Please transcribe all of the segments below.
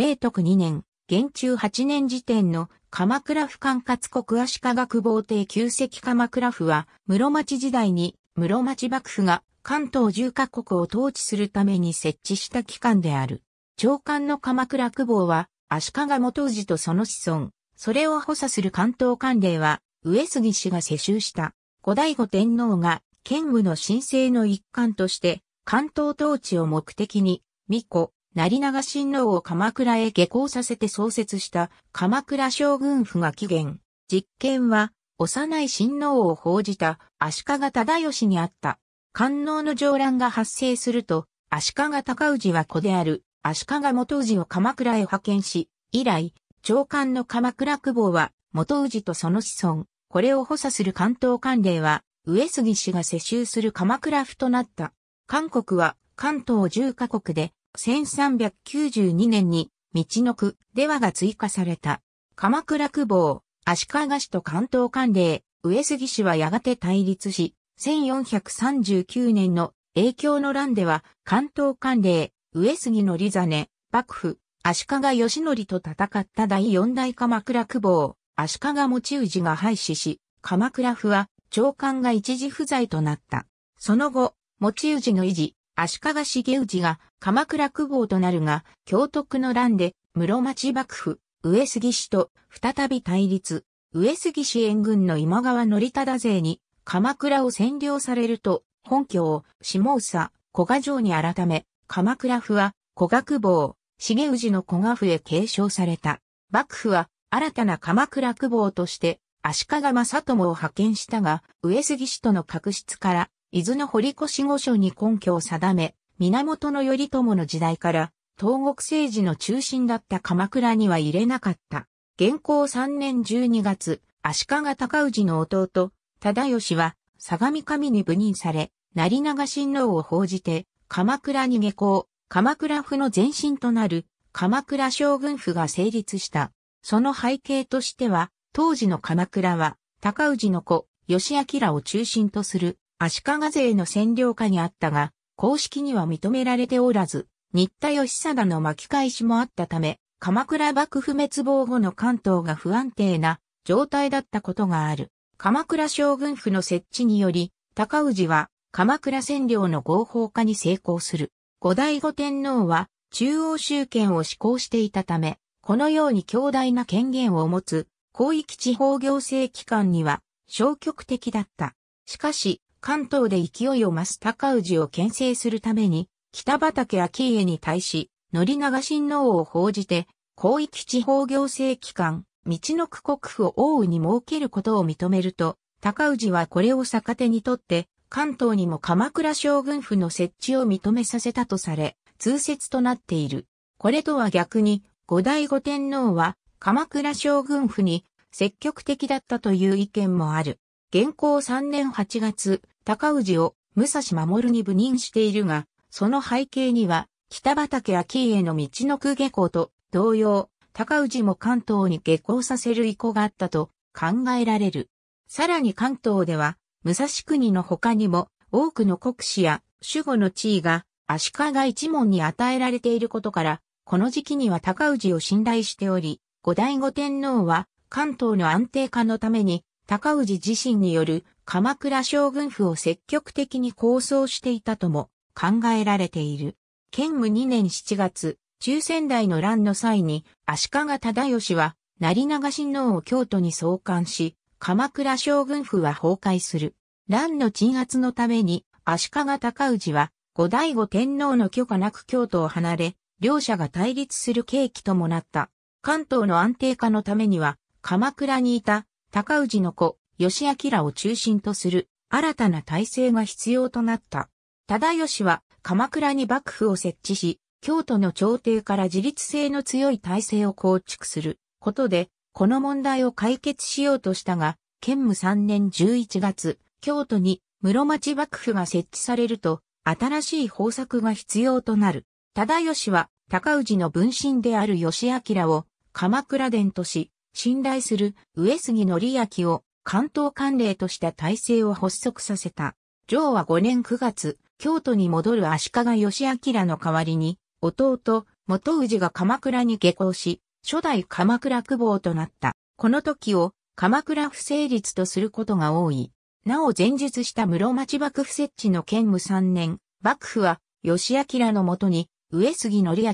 明徳2年、元中8年時点の鎌倉府管轄国足利久保帝旧跡鎌倉府は、室町時代に室町幕府が関東10カ国を統治するために設置した機関である。長官の鎌倉久保は、足利元氏とその子孫、それを補佐する関東官令は、上杉氏が世襲した。後醍醐天皇が、剣務の申請の一環として、関東統治を目的に、巫女、成長親王を鎌倉へ下校させて創設した鎌倉将軍府が起源。実験は、幼い親王を報じた足利忠義にあった。官能の上乱が発生すると、足利尊氏は子である足利元氏を鎌倉へ派遣し、以来、長官の鎌倉久保は元氏とその子孫、これを補佐する関東官令は、上杉氏が世襲する鎌倉府となった。韓国は関東10カ国で1392年に、道の区、ではが追加された。鎌倉区保、足利氏と関東関連、上杉氏はやがて対立し、1439年の影響の乱では、関東関連、上杉の利真、幕府、足利義則と戦った第四代鎌倉区保、足利持氏が廃止し、鎌倉府は長官が一時不在となった。その後、持氏の維持、足利茂氏が鎌倉久保となるが、京徳の乱で室町幕府、上杉氏と再び対立。上杉氏援軍の今川則忠勢に鎌倉を占領されると、本拠を下総古賀城に改め、鎌倉府は古賀久保、重氏の古賀府へ継承された。幕府は新たな鎌倉久保として足利正友を派遣したが、上杉氏との確執から伊豆の堀越御所に根拠を定め、源頼朝の時代から、東国政治の中心だった鎌倉には入れなかった。元寇3年12月、足利尊氏の弟、忠義は、相模神に部任され、成長親王を報じて、鎌倉に下校、鎌倉府の前身となる、鎌倉将軍府が成立した。その背景としては、当時の鎌倉は、高氏の子、義明を中心とする足利勢の占領下にあったが、公式には認められておらず、新田義貞の巻き返しもあったため、鎌倉幕府滅亡後の関東が不安定な状態だったことがある。鎌倉将軍府の設置により、高氏は鎌倉占領の合法化に成功する。後醍醐天皇は中央集権を施行していたため、このように強大な権限を持つ広域地方行政機関には消極的だった。しかし、関東で勢いを増す高氏を牽制するために、北畠顕家に対し、宣長親王を報じて、広域地方行政機関、道の区国府を大いに設けることを認めると、高氏はこれを逆手にとって、関東にも鎌倉将軍府の設置を認めさせたとされ、通説となっている。これとは逆に、後醍醐天皇は、鎌倉将軍府に積極的だったという意見もある。現行3年8月、高氏を武蔵守に部任しているが、その背景には、北畠秋への道の空下校と同様、高氏も関東に下校させる意向があったと考えられる。さらに関東では、武蔵国の他にも多くの国士や守護の地位が足利一門に与えられていることから、この時期には高氏を信頼しており、後醍醐天皇は関東の安定化のために高氏自身による鎌倉将軍府を積極的に構想していたとも考えられている。建武2年7月、中仙台の乱の際に足利忠義は成長親王を京都に送還し、鎌倉将軍府は崩壊する。乱の鎮圧のために足利高氏は後醍醐天皇の許可なく京都を離れ、両者が対立する契機ともなった。関東の安定化のためには、鎌倉にいた高氏の子、吉明を中心とする新たな体制が必要となった。忠義は鎌倉に幕府を設置し、京都の朝廷から自立性の強い体制を構築することで、この問題を解決しようとしたが、県務3年11月、京都に室町幕府が設置されると、新しい方策が必要となる。忠義は、高氏の分身である吉明を鎌倉殿とし、信頼する上杉則明を関東管領とした体制を発足させた。上は5年9月、京都に戻る足利義明の代わりに、弟、元氏が鎌倉に下校し、初代鎌倉久保となった。この時を鎌倉不成立とすることが多い。なお前述した室町幕府設置の兼務3年、幕府は義明のもとに上杉則明、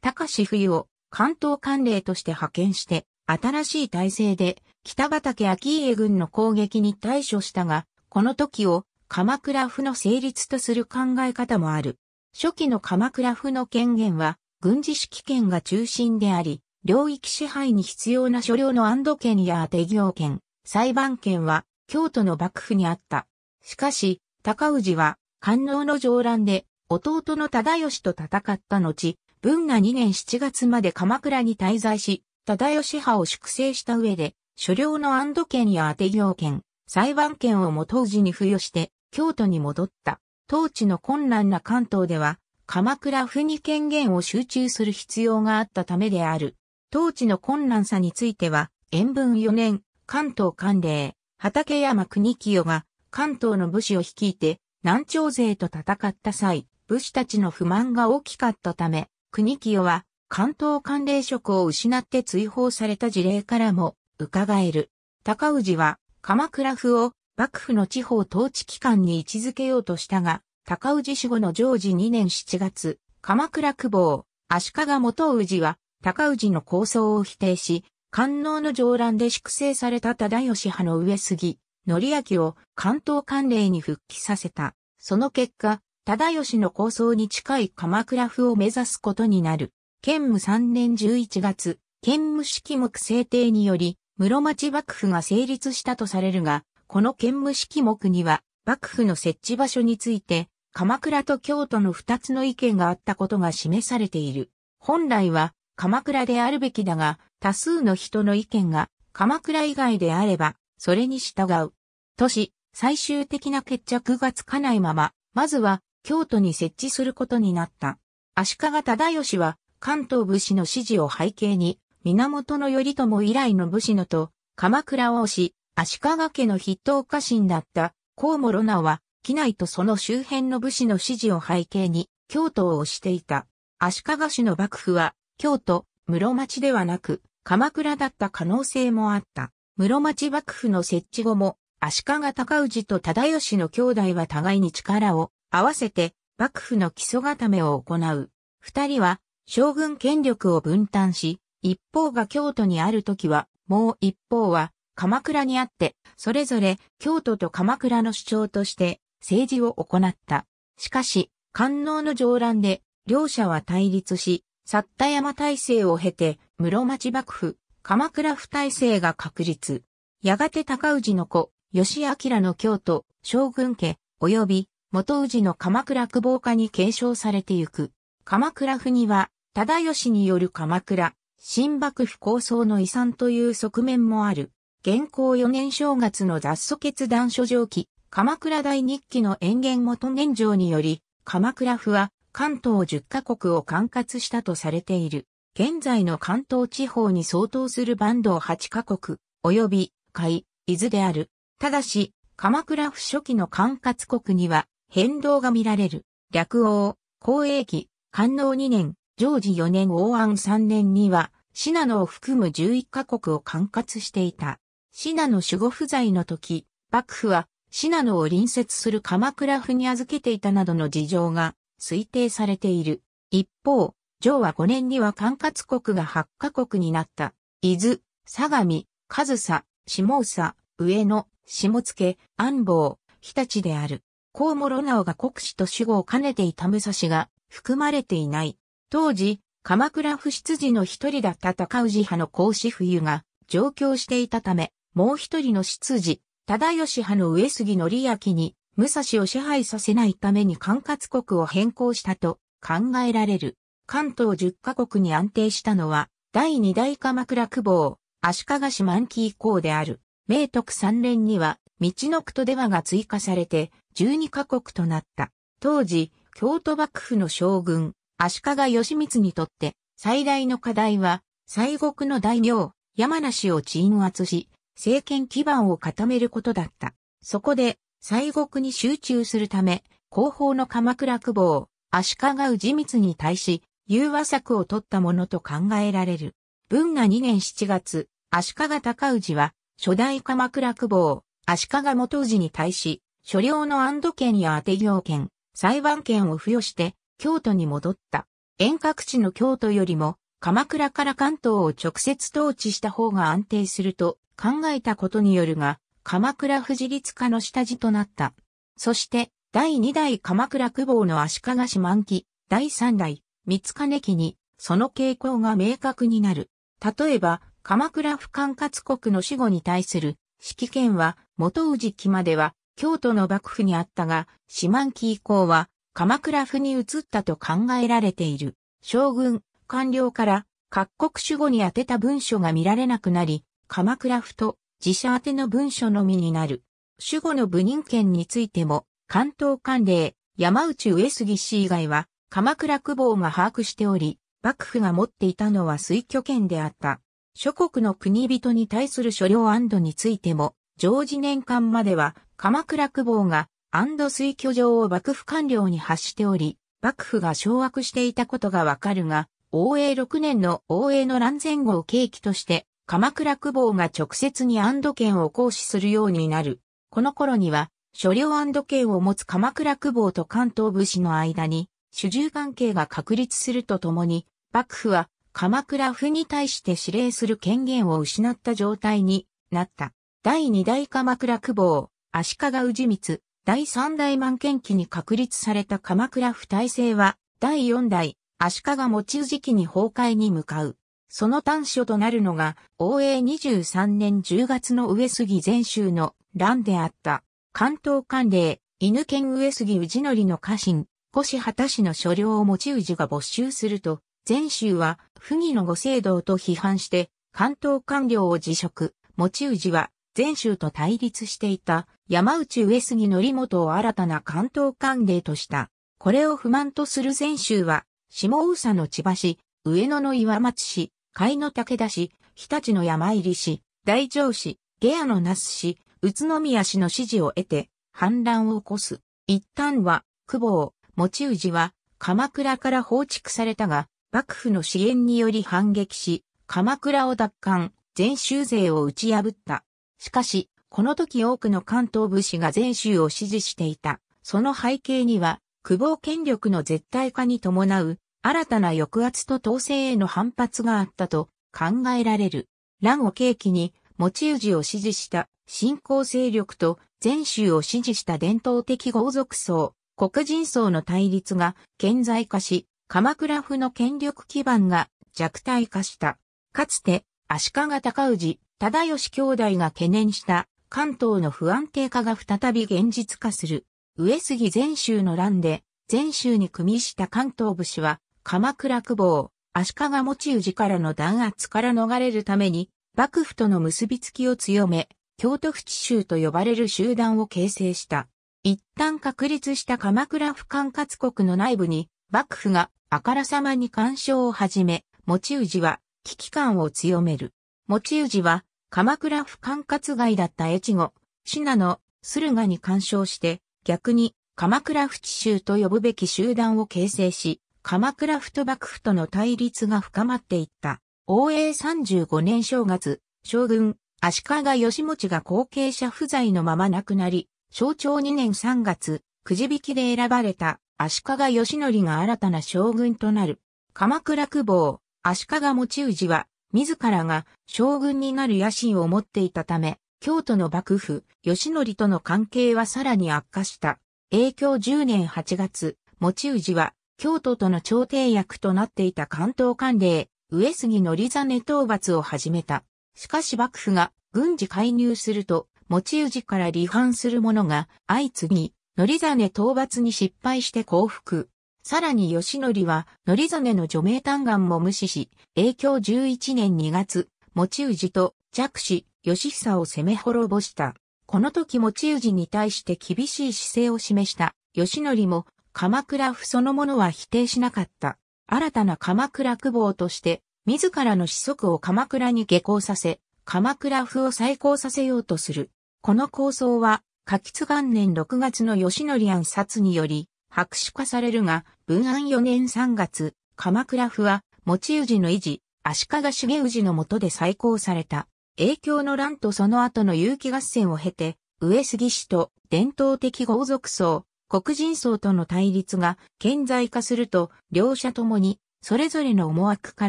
高志冬を関東官令として派遣して、新しい体制で北畠顕家軍の攻撃に対処したが、この時を鎌倉府の成立とする考え方もある。初期の鎌倉府の権限は軍事指揮権が中心であり、領域支配に必要な所領の安堵権や手行権、裁判権は京都の幕府にあった。しかし、高氏は官能の上乱で弟の忠義と戦った後、文が2年7月まで鎌倉に滞在し、忠義派を粛清した上で、所領の安堵権や当て行権、裁判権をも当時に付与して、京都に戻った。当地の困難な関東では、鎌倉府に権限を集中する必要があったためである。当地の困難さについては、延文4年、関東管令、畠山国清が関東の武士を率いて、南朝勢と戦った際、武士たちの不満が大きかったため、国清は関東管領職を失って追放された事例からも伺える。高氏は鎌倉府を幕府の地方統治機関に位置づけようとしたが、高氏死後の常時2年7月、鎌倉久保、足利元氏は高氏の構想を否定し、官能の上乱で粛清された忠義派の上杉、則明を関東管領に復帰させた。その結果、忠義の構想に近い鎌倉府を目指すことになる。建武3年11月、建武式目制定により、室町幕府が成立したとされるが、この建武式目には、幕府の設置場所について、鎌倉と京都の二つの意見があったことが示されている。本来は、鎌倉であるべきだが、多数の人の意見が、鎌倉以外であれば、それに従う。都市、最終的な決着がつかないまま、まずは、京都に設置することになった。足利忠義は、関東武士の支持を背景に、源頼朝以来の武士のと、鎌倉を押し、足利家の筆頭家臣だった、河師直は、機内とその周辺の武士の支持を背景に、京都を推していた。足利氏の幕府は、京都、室町ではなく、鎌倉だった可能性もあった。室町幕府の設置後も、足利尊氏と忠吉の兄弟は互いに力を合わせて、幕府の基礎固めを行う。二人は、将軍権力を分担し、一方が京都にある時は、もう一方は鎌倉にあって、それぞれ京都と鎌倉の主張として政治を行った。しかし、官能の上乱で、両者は対立し、薩田山体制を経て、室町幕府、鎌倉府体制が確立。やがて高氏の子、吉明の京都、将軍家、及び元氏の鎌倉久保家に継承されてゆく。鎌倉府には、忠義による鎌倉、新幕府構想の遺産という側面もある。現行4年正月の雑訴決断書上記、鎌倉大日記の延元元年上により、鎌倉府は関東10カ国を管轄したとされている。現在の関東地方に相当する坂東8カ国、及び海、伊豆である。ただし、鎌倉府初期の管轄国には変動が見られる。略王、公営期、官能2年、常時4年王安3年には、シナノを含む11カ国を管轄していた。シナノ守護不在の時、幕府は、シナノを隣接する鎌倉府に預けていたなどの事情が推定されている。一方、上は5年には管轄国が8カ国になった。伊豆、相模、上総、下総、上野、下野、安房、日立である。高諸直が国士と守護を兼ねていた武蔵が、含まれていない。当時、鎌倉不出寺の一人だった高氏派の孔子冬が上京していたため、もう一人の出自。忠義派の上杉則明に、武蔵を支配させないために管轄国を変更したと考えられる。関東十カ国に安定したのは、第二代鎌倉久保、足利氏満期以降である。明徳三連には、道の区と出羽が追加されて、十二カ国となった。当時、京都幕府の将軍、足利義満にとって最大の課題は、西国の大名、山梨を鎮圧し、政権基盤を固めることだった。そこで、西国に集中するため、後方の鎌倉久保足利氏光に対し、融和策を取ったものと考えられる。文が2年7月、足利高氏は、初代鎌倉久保足利元氏に対し、所領の安堵県や当て行権、裁判権を付与して京都に戻った。遠隔地の京都よりも鎌倉から関東を直接統治した方が安定すると考えたことによるが、鎌倉富士立化の下地となった。そして、第2代鎌倉久保の足利氏満期、第3代三金期に、その傾向が明確になる。例えば、鎌倉不管轄国の死後に対する指揮権は元氏期までは京都の幕府にあったが、四万期以降は鎌倉府に移ったと考えられている。将軍、官僚から各国守護に宛てた文書が見られなくなり、鎌倉府と自社宛ての文書のみになる。守護の部任権についても、関東官令、山内上杉氏以外は、鎌倉久保が把握しており、幕府が持っていたのは推挙権であった。諸国の国人に対する所領安堵についても、常時年間までは鎌倉久保が安堵水居城を幕府官僚に発しており、幕府が掌握していたことがわかるが、応永6年の応永の乱前後を契機として、鎌倉久保が直接に安堵権を行使するようになる。この頃には、所領安堵権を持つ鎌倉久保と関東武士の間に、主従関係が確立するとともに、幕府は鎌倉府に対して指令する権限を失った状態になった。第二代鎌倉久保、足利氏光、第三代万賢期に確立された鎌倉府体制は、第四代、足利持ち時期に崩壊に向かう。その端緒となるのが、応永23年10月の上杉前州の乱であった。関東官令、犬県上杉氏則の家臣、越畑氏の所領を持ち氏が没収すると、前州は不義の御制度と批判して、関東官僚を辞職、持ち氏は前州と対立していた山内上杉則元を新たな関東官令とした。これを不満とする泉州は、下大佐の千葉市、上野の岩松市、海の武田市、日立の山入市、大城市、下野の那須市、宇都宮市の支持を得て、反乱を起こす。一旦は、久保、持氏は、鎌倉から放逐されたが、幕府の支援により反撃し、鎌倉を奪還、全州勢を打ち破った。しかし、この時多くの関東武士が全州を支持していた。その背景には、久保権力の絶対化に伴う、新たな抑圧と統制への反発があったと考えられる。乱を契機に、持ち氏を支持した新興勢力と全州を支持した伝統的豪族層、黒人層の対立が顕在化し、鎌倉府の権力基盤が弱体化した。かつて、足利尊氏、忠義兄弟が懸念した関東の不安定化が再び現実化する。上杉全州の乱で、全州に組みした関東武士は、鎌倉久保、足利持氏からの弾圧から逃れるために、幕府との結びつきを強め、京都府地州と呼ばれる集団を形成した。一旦確立した鎌倉府管轄国の内部に、幕府があからさまに干渉を始め、持氏は危機感を強める。持氏は鎌倉府管轄外だった越後、信濃、駿河に干渉して、逆に鎌倉府地州と呼ぶべき集団を形成し、鎌倉府と幕府との対立が深まっていった。応永35年正月、将軍、足利義持が後継者不在のまま亡くなり、象徴2年3月、くじ引きで選ばれた足利義則が新たな将軍となる。鎌倉久保、足利持氏は自らが将軍になる野心を持っていたため、京都の幕府、吉則との関係はさらに悪化した。影響10年8月、持氏は、京都との調停役となっていた関東官令、上杉のりざね討伐を始めた。しかし幕府が軍事介入すると、持氏から離反する者が相次ぎ、のりざね討伐に失敗して降伏。さらに義則は、則曽の除名嘆願も無視し、影響11年2月、持氏と弱視義久を攻め滅ぼした。この時持ち氏に対して厳しい姿勢を示した。義則も、鎌倉府そのものは否定しなかった。新たな鎌倉久保として、自らの子息を鎌倉に下校させ、鎌倉府を再興させようとする。この構想は、柿吉元年6月の義則暗殺により、白紙化されるが、文安4年3月、鎌倉府は、持氏の維持、足利重氏の下で再興された。影響の乱とその後の有機合戦を経て、上杉氏と伝統的豪族層、黒人層との対立が顕在化すると、両者ともに、それぞれの思惑か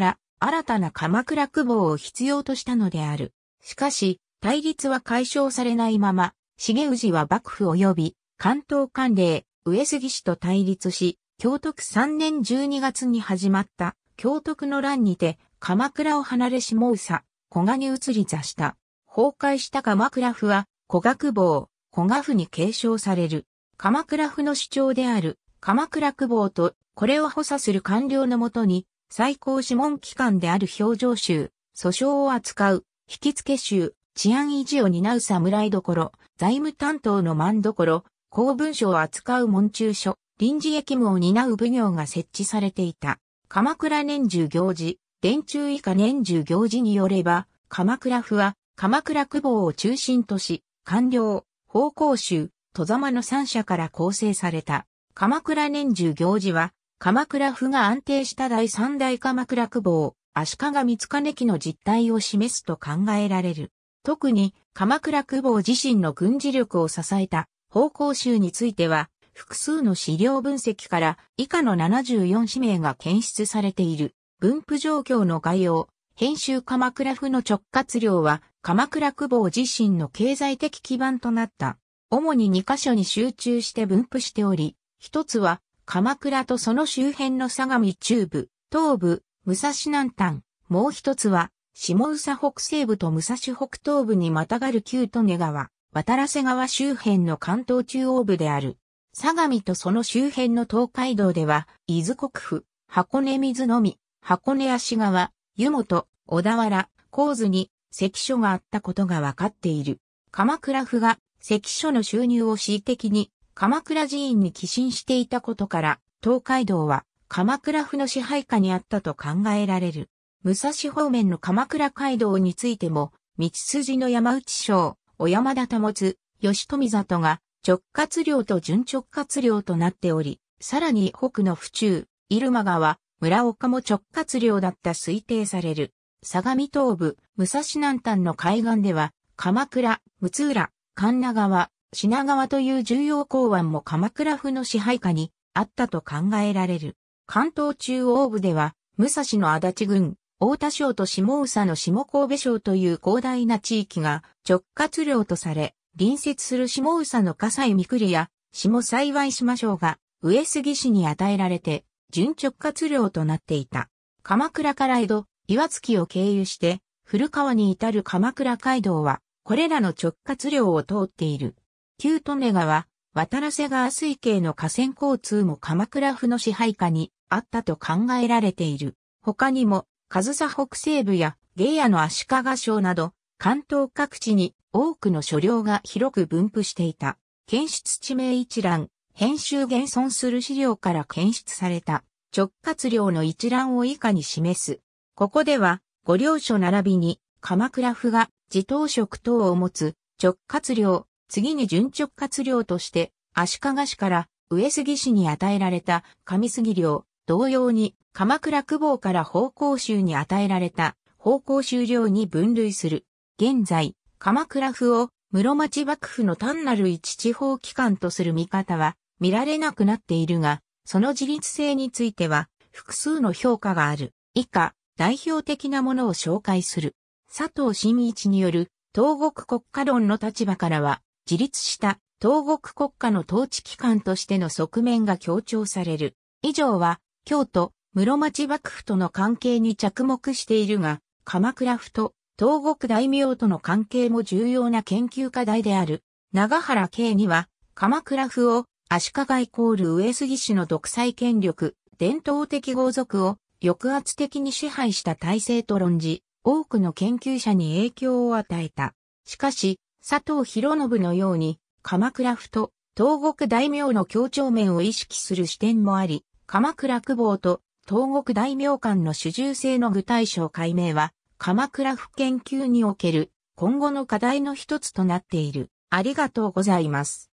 ら新たな鎌倉久保を必要としたのである。しかし、対立は解消されないまま、重氏は幕府及び関東管連、上杉氏と対立し、京都区3年12月に始まった京都区の乱にて鎌倉を離れ下宇佐、古賀に移り座した。崩壊した鎌倉府は古賀久保、古賀府に継承される。鎌倉府の主張である鎌倉久保とこれを補佐する官僚のもとに最高諮問機関である表情集、訴訟を扱う、引き付け集、治安維持を担う侍どころ、財務担当の万どころ、公文書を扱う門中書、臨時役務を担う奉行が設置されていた。鎌倉年中行事、伝中以下年中行事によれば、鎌倉府は、鎌倉久保を中心とし、官僚、方向衆、戸様の三者から構成された。鎌倉年中行事は、鎌倉府が安定した第三代鎌倉久保、足利光兼期の実態を示すと考えられる。特に、鎌倉久保自身の軍事力を支えた方向集については、複数の資料分析から以下の74氏名が検出されている。分布状況の概要、編集鎌倉府の直轄量は鎌倉久保自身の経済的基盤となった。主に2カ所に集中して分布しており、一つは鎌倉とその周辺の相模中部、東部、武蔵南端、もう一つは下宇佐北西部と武蔵北東部にまたがる旧利根川、渡良瀬川周辺の関東中央部である。相模とその周辺の東海道では、伊豆国府、箱根水のみ、箱根足川、湯本、小田原、高津に関所があったことが分かっている。鎌倉府が関所の収入を恣意的に鎌倉寺院に寄進していたことから、東海道は鎌倉府の支配下にあったと考えられる。武蔵方面の鎌倉街道についても、道筋の山内省、小山田保つ、吉富里が直轄領と準直轄領となっており、さらに北の府中、入間川、村岡も直轄領だった推定される。相模東部、武蔵南端の海岸では、鎌倉、六浦、神奈川、品川という重要港湾も鎌倉府の支配下にあったと考えられる。関東中央部では、武蔵の足立郡、大田省と下宇佐の下神戸省という広大な地域が直轄領とされ、隣接する下宇佐の笠井三栗や下幸島省が上杉市に与えられて、準直轄領となっていた。鎌倉から江戸、岩月を経由して、古川に至る鎌倉街道は、これらの直轄領を通っている。旧利根川、渡良瀬川水系の河川交通も鎌倉府の支配下にあったと考えられている。他にも、上総北西部や芸屋の足利省など、関東各地に多くの所領が広く分布していた。検出地名一覧、編集現存する資料から検出された直轄領の一覧を以下に示す。ここでは、ご領所並びに、鎌倉府が自頭職等を持つ直轄領、次に準直轄領として、足利市から上杉市に与えられた上杉領、同様に、鎌倉久保から方向集に与えられた方向州領に分類する。現在、鎌倉府を室町幕府の単なる一地方機関とする見方は見られなくなっているが、その自立性については複数の評価がある。以下、代表的なものを紹介する。佐藤真一による東国国家論の立場からは、自立した東国国家の統治機関としての側面が強調される。以上は、京都、室町幕府との関係に着目しているが、鎌倉府と東国大名との関係も重要な研究課題である。長原慶には、鎌倉府を足利イコール上杉氏の独裁権力、伝統的豪族を抑圧的に支配した体制と論じ、多くの研究者に影響を与えた。しかし、佐藤博信のように、鎌倉府と東国大名の協調面を意識する視点もあり、鎌倉久保と東国大名間の主従制の具体賞解明は、鎌倉府研究における今後の課題の一つとなっている。ありがとうございます。